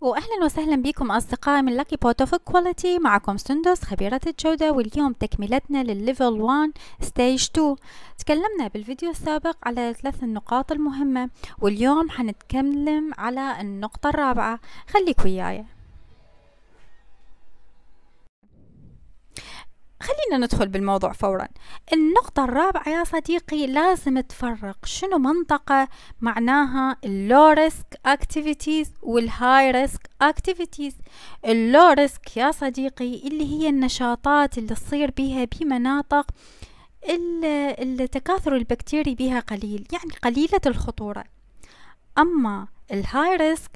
واهلا وسهلا بكم اصدقائي من لاكي بوت اوف كواليتي معكم سندس خبيرة الجودة واليوم تكملتنا للليفل 1 ستيج 2 تكلمنا بالفيديو السابق على ثلاث النقاط المهمة واليوم حنتكلم على النقطة الرابعة خليك وياي خلينا ندخل بالموضوع فورا النقطة الرابعة يا صديقي لازم تفرق شنو منطقة معناها اللو ريسك اكتيفيتيز والهاي ريسك اكتيفيتيز اللو ريسك يا صديقي اللي هي النشاطات اللي تصير بها بمناطق التكاثر البكتيري بها قليل يعني قليلة الخطورة أما الهاي ريسك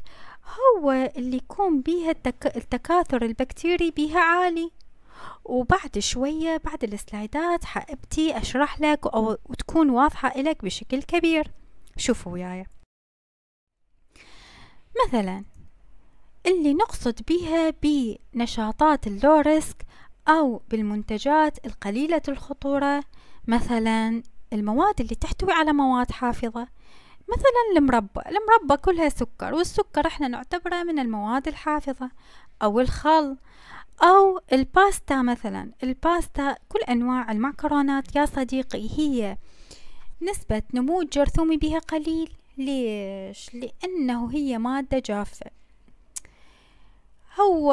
هو اللي يكون بها التكاثر البكتيري بها عالي وبعد شوية بعد السلايدات حابتي أشرح لك أو تكون واضحة إلك بشكل كبير شوفوا وياي مثلا اللي نقصد بها بنشاطات اللو ريسك أو بالمنتجات القليلة الخطورة مثلا المواد اللي تحتوي على مواد حافظة مثلا المربى المربى كلها سكر والسكر احنا نعتبره من المواد الحافظة أو الخل أو الباستا مثلا الباستا كل أنواع المعكرونات يا صديقي هي نسبة نمو الجرثومي بها قليل ليش؟ لأنه هي مادة جافة هو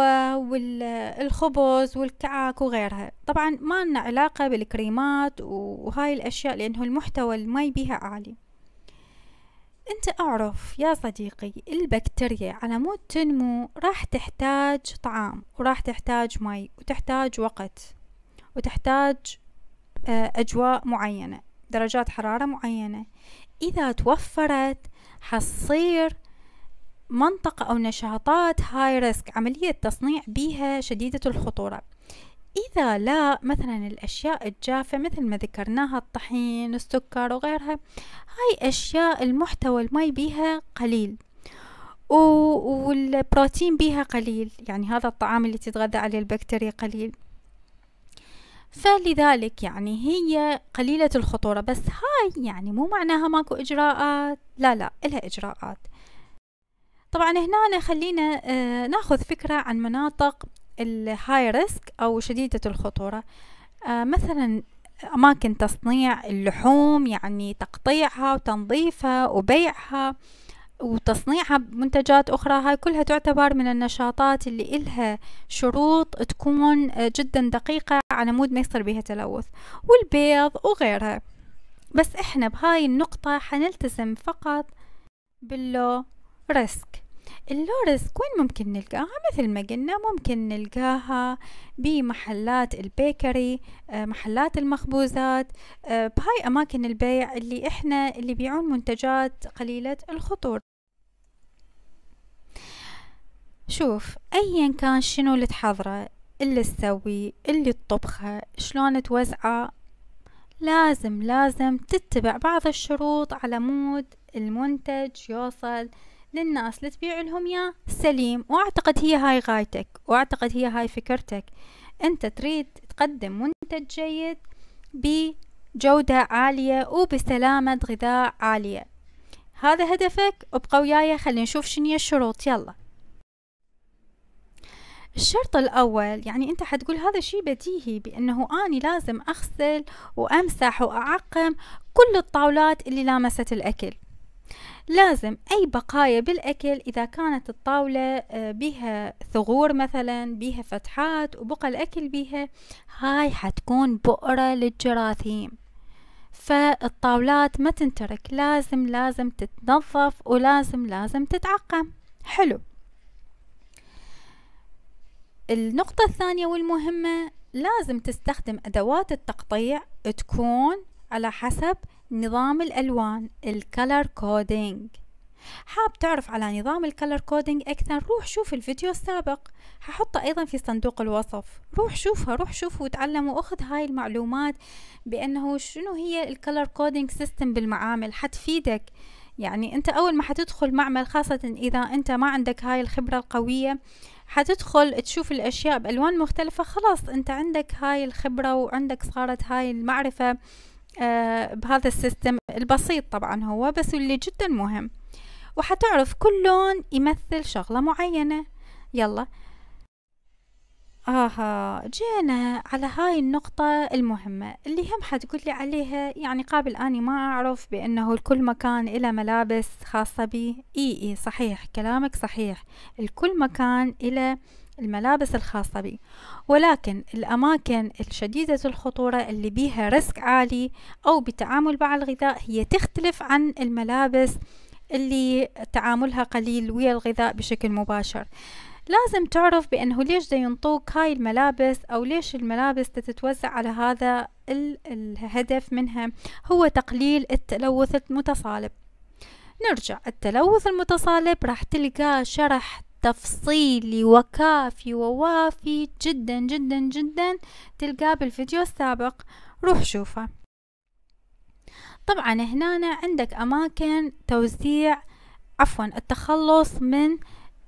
والخبز والكعك وغيرها طبعا ما لنا علاقة بالكريمات وهاي الأشياء لأنه المحتوى المي بها عالي انت اعرف يا صديقي البكتيريا على مود تنمو راح تحتاج طعام وراح تحتاج مي وتحتاج وقت وتحتاج آه، اجواء معينة درجات حرارة معينة اذا توفرت حصير منطقة أو نشاطات هاي ريسك عملية تصنيع بيها شديدة الخطورة إذا لا مثلا الأشياء الجافة مثل ما ذكرناها الطحين السكر وغيرها هاي أشياء المحتوى المي بيها قليل والبروتين بيها قليل يعني هذا الطعام اللي تتغذى عليه البكتيريا قليل فلذلك يعني هي قليلة الخطورة بس هاي يعني مو معناها ماكو إجراءات لا لا إلها إجراءات طبعا هنا خلينا آه، ناخذ فكرة عن مناطق الهاي ريسك أو شديدة الخطورة آه مثلا أماكن تصنيع اللحوم يعني تقطيعها وتنظيفها وبيعها وتصنيعها بمنتجات أخرى هاي كلها تعتبر من النشاطات اللي إلها شروط تكون آه، جدا دقيقة على مود ما يصير بيها تلوث والبيض وغيرها بس إحنا بهاي النقطة حنلتزم فقط باللو ريسك اللورز وين ممكن نلقاها مثل ما قلنا ممكن نلقاها بمحلات البيكري آه، محلات المخبوزات آه، بهاي أماكن البيع اللي إحنا اللي بيعون منتجات قليلة الخطورة شوف أيا كان شنو اللي تحضره اللي تسوي اللي تطبخه شلون توزعه لازم لازم تتبع بعض الشروط على مود المنتج يوصل للناس اللي تبيع لهم يا سليم واعتقد هي هاي غايتك واعتقد هي هاي فكرتك انت تريد تقدم منتج جيد بجودة عالية وبسلامة غذاء عالية هذا هدفك ابقى وياي خلينا نشوف شنو الشروط يلا الشرط الأول يعني أنت حتقول هذا شيء بديهي بأنه أني لازم أغسل وأمسح وأعقم كل الطاولات اللي لامست الأكل لازم أي بقايا بالأكل إذا كانت الطاولة آه، بها ثغور مثلا بها فتحات وبقى الأكل بها هاي حتكون بؤرة للجراثيم فالطاولات ما تنترك لازم لازم تتنظف ولازم لازم تتعقم حلو النقطة الثانية والمهمة لازم تستخدم أدوات التقطيع تكون على حسب نظام الألوان الكلر كودينج حاب تعرف على نظام الكلر كودينج أكثر روح شوف الفيديو السابق ححطه أيضا في صندوق الوصف روح شوفها روح شوف وتعلم وأخذ هاي المعلومات بأنه شنو هي الكلر كودينج سيستم بالمعامل حتفيدك يعني أنت أول ما حتدخل معمل خاصة إذا أنت ما عندك هاي الخبرة القوية حتدخل تشوف الأشياء بألوان مختلفة خلاص أنت عندك هاي الخبرة وعندك صارت هاي المعرفة آه، بهذا السيستم البسيط طبعا هو بس اللي جدا مهم وحتعرف كل لون يمثل شغلة معينة يلا آها جينا على هاي النقطة المهمة اللي هم حتقول لي عليها يعني قابل أني ما أعرف بأنه الكل مكان إلى ملابس خاصة بي إي إي صحيح كلامك صحيح الكل مكان إلى الملابس الخاصة بي ولكن الأماكن الشديدة الخطورة اللي بيها ريسك عالي أو بتعامل مع الغذاء هي تختلف عن الملابس اللي تعاملها قليل ويا الغذاء بشكل مباشر لازم تعرف بأنه ليش دا ينطوك هاي الملابس أو ليش الملابس تتوزع على هذا الهدف منها هو تقليل التلوث المتصالب نرجع التلوث المتصالب راح تلقى شرح تفصيلي وكافي ووافي جدا جدا جدا تلقاه بالفيديو السابق روح شوفه طبعا هنا عندك أماكن توزيع عفوا التخلص من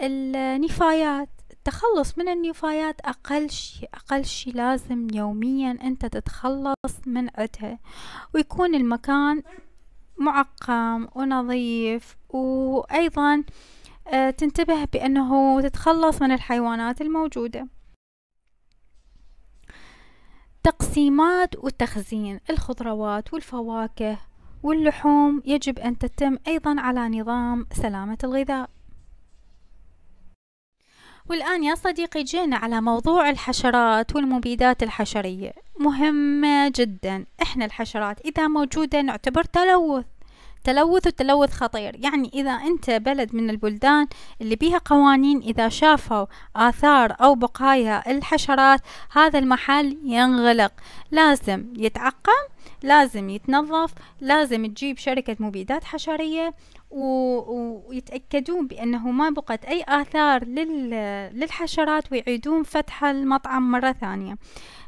النفايات التخلص من النفايات أقل شيء أقل شيء لازم يوميا أنت تتخلص من عدها ويكون المكان معقم ونظيف وأيضا آه، تنتبه بأنه تتخلص من الحيوانات الموجودة تقسيمات وتخزين الخضروات والفواكه واللحوم يجب أن تتم أيضا على نظام سلامة الغذاء والآن يا صديقي جينا على موضوع الحشرات والمبيدات الحشرية مهمة جدا إحنا الحشرات إذا موجودة نعتبر تلوث تلوث وتلوث خطير يعني إذا أنت بلد من البلدان اللي بيها قوانين إذا شافوا آثار أو بقايا الحشرات هذا المحل ينغلق لازم يتعقم لازم يتنظف لازم تجيب شركة مبيدات حشرية و... ويتأكدون بأنه ما بقت أي آثار للحشرات ويعيدون فتح المطعم مرة ثانية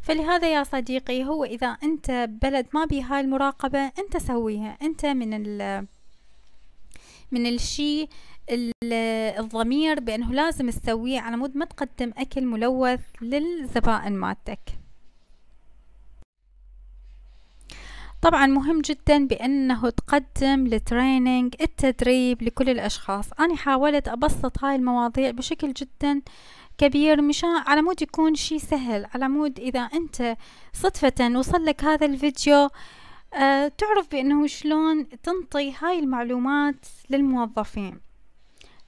فلهذا يا صديقي هو إذا أنت بلد ما بيها المراقبة أنت سويها أنت من ال من الشيء الضمير بأنه لازم تسويه على مود ما تقدم أكل ملوث للزبائن مالتك طبعا مهم جدا بأنه تقدم التريننج التدريب لكل الأشخاص أنا حاولت أبسط هاي المواضيع بشكل جدا كبير مشان على مود يكون شي سهل على مود إذا أنت صدفة وصل لك هذا الفيديو أه تعرف بأنه شلون تنطي هاي المعلومات للموظفين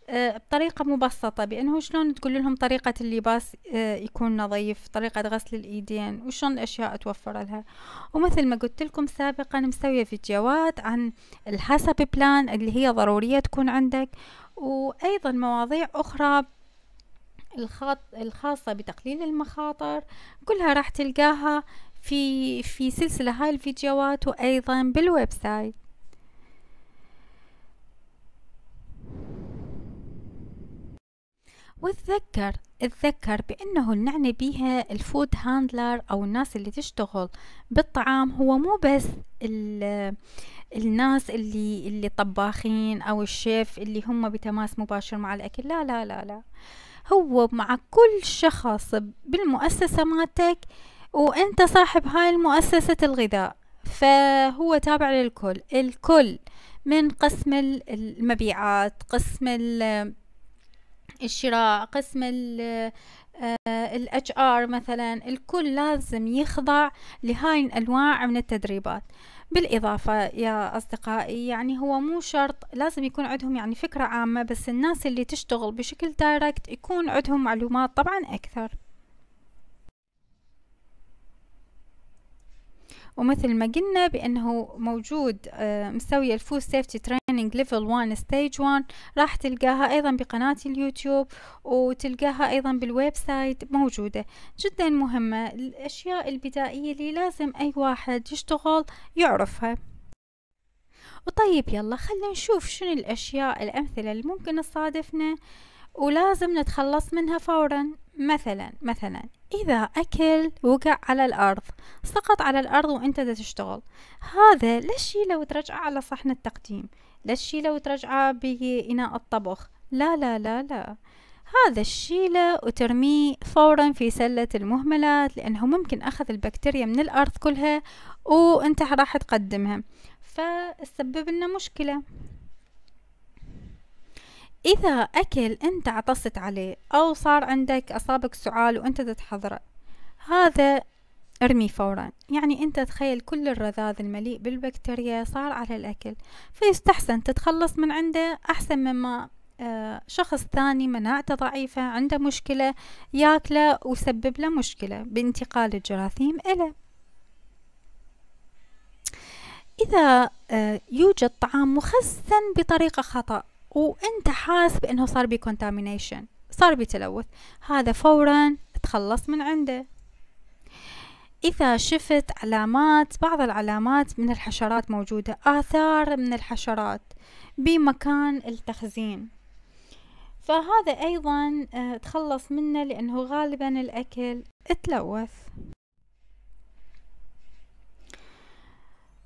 آه، بطريقة مبسطة بأنه شلون تقول لهم طريقة اللباس آه، يكون نظيف طريقة غسل الإيدين وشلون الأشياء توفر لها ومثل ما قلت لكم سابقا مسوية فيديوهات عن الحسب بلان اللي هي ضرورية تكون عندك وأيضا مواضيع أخرى الخاصة بتقليل المخاطر كلها راح تلقاها في في سلسلة هاي الفيديوهات وأيضا بالويب سايت وتذكر اتذكر بانه نعني بيها الفود هاندلر او الناس اللي تشتغل بالطعام هو مو بس الناس اللي اللي طباخين او الشيف اللي هم بتماس مباشر مع الاكل لا لا لا لا هو مع كل شخص بالمؤسسة مالتك وانت صاحب هاي المؤسسة الغذاء فهو تابع للكل الكل من قسم المبيعات قسم الشراء قسم ال آه، الاتش ار مثلا الكل لازم يخضع لهاي الانواع من التدريبات بالإضافة يا أصدقائي يعني هو مو شرط لازم يكون عندهم يعني فكرة عامة بس الناس اللي تشتغل بشكل دايركت يكون عندهم معلومات طبعا أكثر ومثل ما قلنا بأنه موجود مسوية الفود سيفتي تريننج ليفل 1 ستيج 1 راح تلقاها أيضا بقناة اليوتيوب وتلقاها أيضا بالويب سايت موجودة جدا مهمة الأشياء البدائية اللي لازم أي واحد يشتغل يعرفها وطيب يلا خلينا نشوف شنو الأشياء الأمثلة اللي ممكن تصادفنا ولازم نتخلص منها فورا مثلا مثلا إذا أكل وقع على الأرض سقط على الأرض وأنت دا تشتغل هذا ليش لو ترجع على صحن التقديم ليش لو ترجع بإناء الطبخ لا لا لا لا هذا الشيله وترميه فورا في سلة المهملات لأنه ممكن أخذ البكتيريا من الأرض كلها وأنت راح تقدمها فسبب لنا مشكلة إذا أكل أنت عطست عليه أو صار عندك أصابك سعال وأنت تتحضره هذا ارمي فورا يعني انت تخيل كل الرذاذ المليء بالبكتيريا صار على الاكل فيستحسن تتخلص من عنده احسن مما آه، شخص ثاني مناعته ضعيفة عنده مشكلة ياكله وسبب له مشكلة بانتقال الجراثيم إله إذا آه، يوجد طعام مخزن بطريقة خطأ وانت حاس بانه صار بي كونتامينيشن صار بي تلوث هذا فورا تخلص من عنده إذا شفت علامات بعض العلامات من الحشرات موجودة آثار من الحشرات بمكان التخزين فهذا أيضا آه، تخلص منه لأنه غالبا الأكل تلوث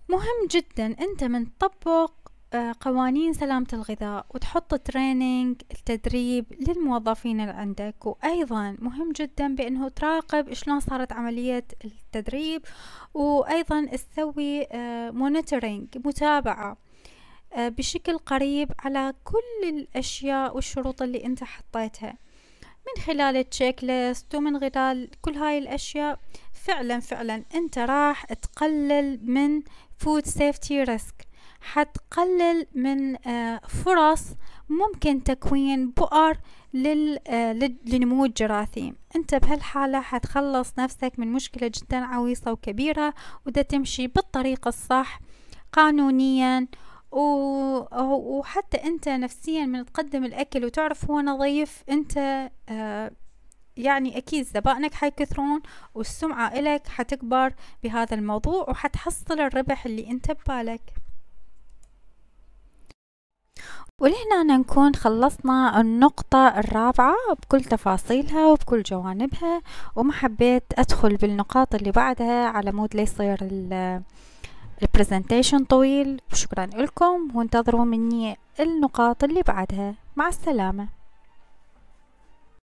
مهم جدا أنت من تطبق آه، قوانين سلامة الغذاء وتحط تريننج التدريب للموظفين اللي عندك وأيضا مهم جدا بأنه تراقب شلون صارت عملية التدريب وأيضا تسوي مونيتورينج آه، متابعة آه، بشكل قريب على كل الأشياء والشروط اللي أنت حطيتها من خلال التشيك ليست ومن خلال كل هاي الأشياء فعلا فعلا أنت راح تقلل من فود سيفتي ريسك حتقلل من آه، فرص ممكن تكوين بؤر للنمو آه، الجراثي انت بهالحالة حتخلص نفسك من مشكلة جدا عويصة وكبيرة وده تمشي بالطريق الصح قانونيا وحتى انت نفسيا من تقدم الاكل وتعرف هو نظيف انت آه، يعني أكيد زبائنك حيكثرون والسمعة إلك حتكبر بهذا الموضوع وحتحصل الربح اللي أنت ببالك ولهنا نكون خلصنا النقطة الرابعة بكل تفاصيلها وبكل جوانبها وما حبيت أدخل بالنقاط اللي بعدها على مود ليصير البرزنتيشن طويل وشكرا لكم وانتظروا مني النقاط اللي بعدها مع السلامة